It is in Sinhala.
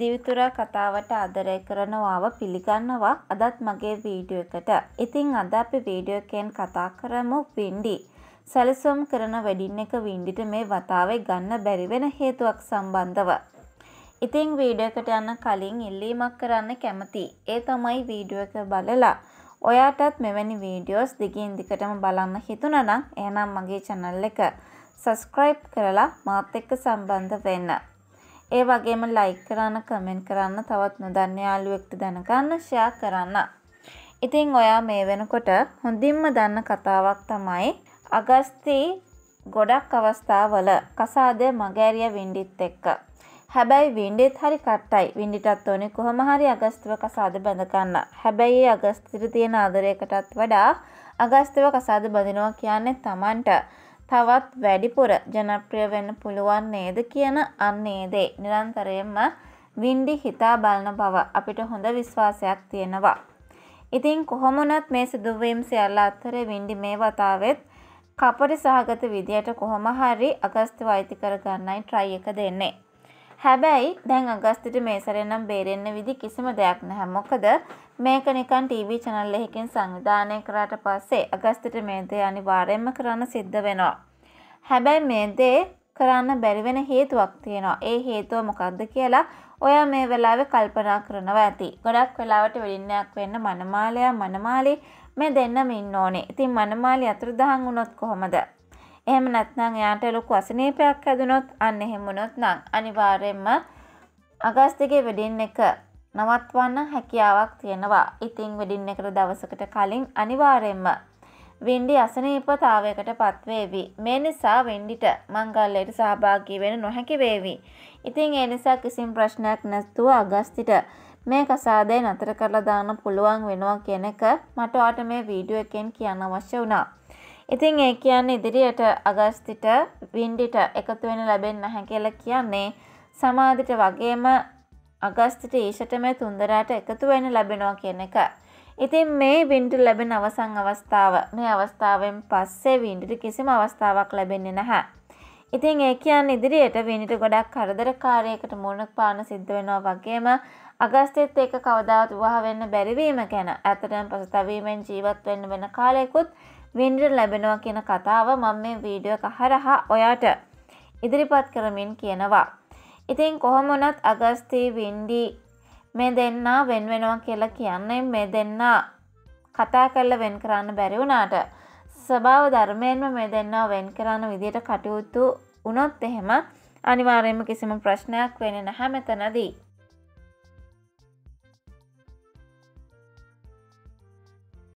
දිවිතුරා කතාවට ආදරය කරනවාව පිළිගන්නවා අදත් මගේ වීඩියෝ එකට. ඉතින් අද අපි වීඩියෝ එකෙන් කතා කරමු වින්ඩි. සැලසුම් කරන වෙඩින් එක වින්ඩිට මේ වතාවේ ගන්න බැරි වෙන හේතුවක් සම්බන්ධව. ඉතින් වීඩියෝ එකට යන්න කලින් ඉල්ලීමක් කරන්න කැමතියි. ඒ තමයි වීඩියෝ එක බලලා ඔයාටත් මෙවැනි වීඩියෝස් දිගින් දිගටම බලන්න හිතුණනම් එහෙනම් මගේ channel එක subscribe කරලා මාත් එක්ක සම්බන්ධ වෙන්න. ඒ වගේම ලයික් කරන්න කමෙන්ට් කරන්න තවත් නොදන්න යාළුවෙක්ට දැනගන්න ෂෙයා කරන්න. ඉතින් ඔයා මේ වෙනකොට හොඳින්ම දන්න කතාවක් තමයි අගස්ති ගොඩක් අවස්ථාවල කසාදය මගෑරිය වින්ඩිත් එක්ක. හැබැයි වින්ඩෙත් හරි කට්ටයි විඩිටත් ඕනේ කොහොම හරි අගස්තව කසාද බඳගන්න. හැබැයි අගස්තිර තියෙන ආදරයකටත් වඩා අගස්තව කසාද බඳනවා කියන්නේ තමන්ට. තවත් වැඩිපුර ජනප්‍රිය වෙන්න පුළුවන් නේද කියන අන්නේ දේ නිරන්තරයෙන්ම වින්ඩි හිතා බලන බව අපිට හොඳ විශ්වාසයක් තියෙනවා. ඉතින් කොහොමනත් මේ සිදුවීම් සියල්ල අත්තරේ වින්ඩි මේ වතාවෙත් කපටි සහගත විදියට කොහොම හරි අගස්ති වෛති කරගන්නයි ට්‍රයි එක දෙන්නේ. හැබැයි දැන් අගස්තිට මේ සරෙන්නම් බේරෙන්න විදි කිසිම දෙයක් නැහැ මොකද මේක නිකන් ටීවී චැනල් එකකින් සංවිධානය කරාට පස්සේ අගස්තිට මේ දේ අනිවාර්යෙන්ම කරන්න සිද්ධ වෙනවා. හැබැයි මේ දේ කරන්න බැරිවෙන හේතුවක් තියෙනවා. ඒ හේතුව මොකක්ද කියලා ඔයා මේ වෙලාවේ කල්පනා කරනවා ඇති. ගොඩක් වෙලාවට වෙලින්නයක් වෙන්න මනමාලයා මනමාලි මේ දෙන්නම ඉන්න ඕනේ. ඉතින් මනමාලි අතුරුදහන් වුණොත් කොහොමද? එහෙම නැත්නම් එයාට ලොකු අසනීපයක් හැදුනොත් අන්න එහෙම වුණොත් නම් අනිවාර්යයෙන්ම අගස්තිගේ වෙඩින් එක නවත්වන්න හැකියාවක් තියෙනවා. ඉතින් වෙඩින් එකට දවසකට කලින් අනිවාර්යයෙන්ම වින්ඩි අසනීපතාවයකට පත්වේවි. මේ නිසා වින්ඩිට මංගල්ලයට සහභාගී වෙන නොහැකි වේවි. ඉතින් ඒ නිසා කිසිම ප්‍රශ්නයක් නැතුව අගස්තිට මේ කසාදේ නතර කරලා දාන්න පුළුවන් වෙනවා කියන එක මට ඔයාට මේ වීඩියෝ එකෙන් කියන්න අවශ්‍ය වුණා. ඉතින් ඒ කියන්නේ ඉදිරියට අගස්තිට වින්ඩිට එකතු වෙන්න ලැබෙන්නේ නැහැ කියලා කියන්නේ සමාධිට වගේම අගස්තිට ඊෂට මේ තුන්දරාට එකතු වෙන්න ලැබෙනවා කියන එක. ඉතින් මේ වින්ට ලැබෙන අවසන් අවස්ථාව මේ අවස්ථාවෙන් පස්සේ වින්ටට කිසිම අවස්ථාවක් ලැබෙන්නේ නැහැ. ඉතින් ඒ කියන් ඉදිරියට විනිට ගොඩක් කරදරකාරයකට මුණ පාන සිද්ධ වෙනවා වගේම අගස්තෙත් ඒක කවදාවත් වහ වෙන්න බැරිවීම ගැන ඇතටම පසුතවීමෙන් ජීවත් වෙන්න වෙන කාලයකුත් වින්ඩට ලැබෙනවා කියන කතාව මම මේ වීඩියෝ එක හරහා ඔයාට ඉදිරිපත් කරමින් කියනවා. ඉතින් කොහොමනත් අගස්තී වින්ඩී මේ දෙන්නා වෙන් වෙනවා කියලා කියන්නේ මේ දෙන්නා කතා කරල වෙන් කරන්න බැරිවුනාට ස්වභාව ධර්මයෙන්ම මේ දෙන්නා වෙන් කරන්න විදියට කටයුතු උනොත් එහෙම අනිවාරයම කිසිම ප්‍රශ්නයක් වෙන නැහැ මෙතනදී.